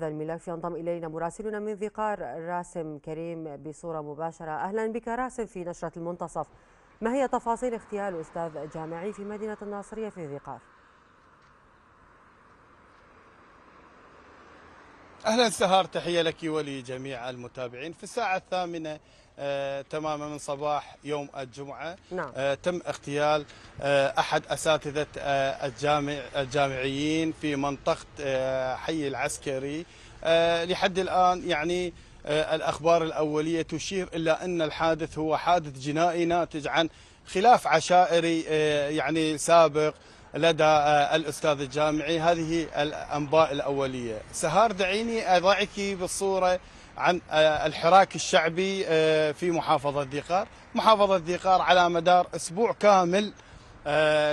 هذا الملف ينضم إلينا مراسلنا من ذي قار راسم كريم بصورة مباشرة أهلا بك راسم في نشرة المنتصف ما هي تفاصيل اغتيال أستاذ جامعي في مدينة الناصرية في ذي قار؟ اهلا سهار تحيه لك ولجميع المتابعين في الساعه الثامنه آه تماما من صباح يوم الجمعه نعم. آه تم اغتيال آه احد اساتذه آه، الجامع الجامعيين في منطقه آه، حي العسكري آه، لحد الان يعني الاخبار الاوليه تشير الى ان الحادث هو حادث جنائي ناتج عن خلاف عشائري يعني سابق لدى آه، الأستاذ الجامعي هذه الأنباء الأولية سهار دعيني أضعك بالصورة عن آه، الحراك الشعبي آه، في محافظة ذيقار محافظة ذيقار على مدار أسبوع كامل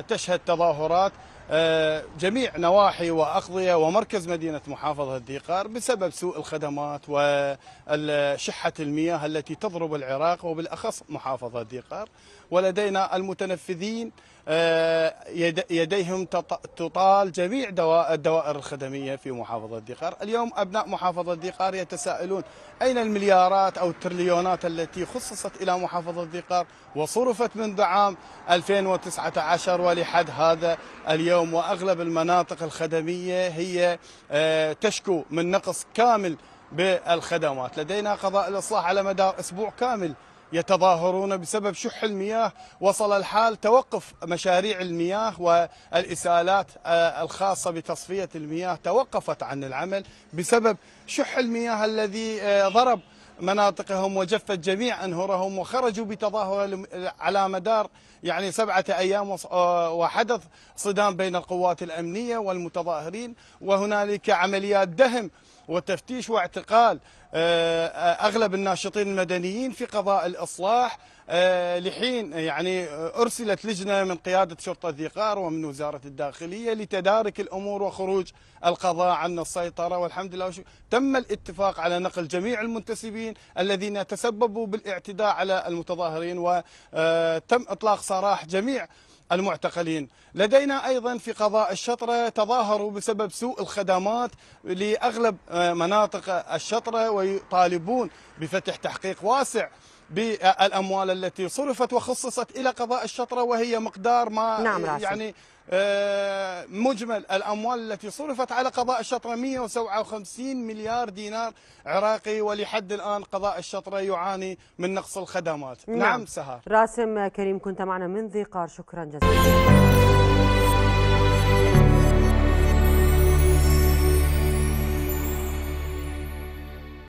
تشهد تظاهرات آه، جميع نواحي واقضيه ومركز مدينه محافظه الديقار بسبب سوء الخدمات وشحه المياه التي تضرب العراق وبالاخص محافظه الديقار ولدينا المتنفذين آه، يديهم تطال جميع الدوائر الخدميه في محافظه الديقار، اليوم ابناء محافظه الديقار يتساءلون اين المليارات او التريليونات التي خصصت الى محافظه الديقار وصرفت منذ عام 2019 ولحد هذا اليوم اليوم واغلب المناطق الخدميه هي آه، تشكو من نقص كامل بالخدمات، لدينا قضاء الاصلاح على مدار اسبوع كامل يتظاهرون بسبب شح المياه وصل الحال توقف مشاريع المياه والإسالات آه، الخاصة بتصفية المياه توقفت عن العمل بسبب شح المياه الذي آه، ضرب مناطقهم وجفت جميع أنهرهم وخرجوا بتظاهر على مدار يعني سبعة أيام آه، وحدث صدام بين القوات الأمنية والمتظاهرين وهنالك عمليات دهم وتفتيش واعتقال آه، اغلب الناشطين المدنيين في قضاء الاصلاح آه، لحين يعني ارسلت لجنه من قياده شرطه ذي قار ومن وزاره الداخليه لتدارك الامور وخروج القضاء عن السيطره والحمد لله تم الاتفاق على نقل جميع المنتسبين الذين تسببوا بالاعتداء على المتظاهرين وتم اطلاق سراح جميع المعتقلين لدينا أيضا في قضاء الشطرة تظاهروا بسبب سوء الخدمات لأغلب آه، مناطق الشطرة ويطالبون بفتح تحقيق واسع بالاموال التي صرفت وخصصت الى قضاء الشطره وهي مقدار ما نعم يعني آه، مجمل الأموال التي صرفت على قضاء الشطرة 157 مليار دينار عراقي ولحد الآن قضاء الشطرة يعاني من نقص الخدمات نعم, نعم سهر راسم كريم كنت معنا من ذي قار شكرا جزيلا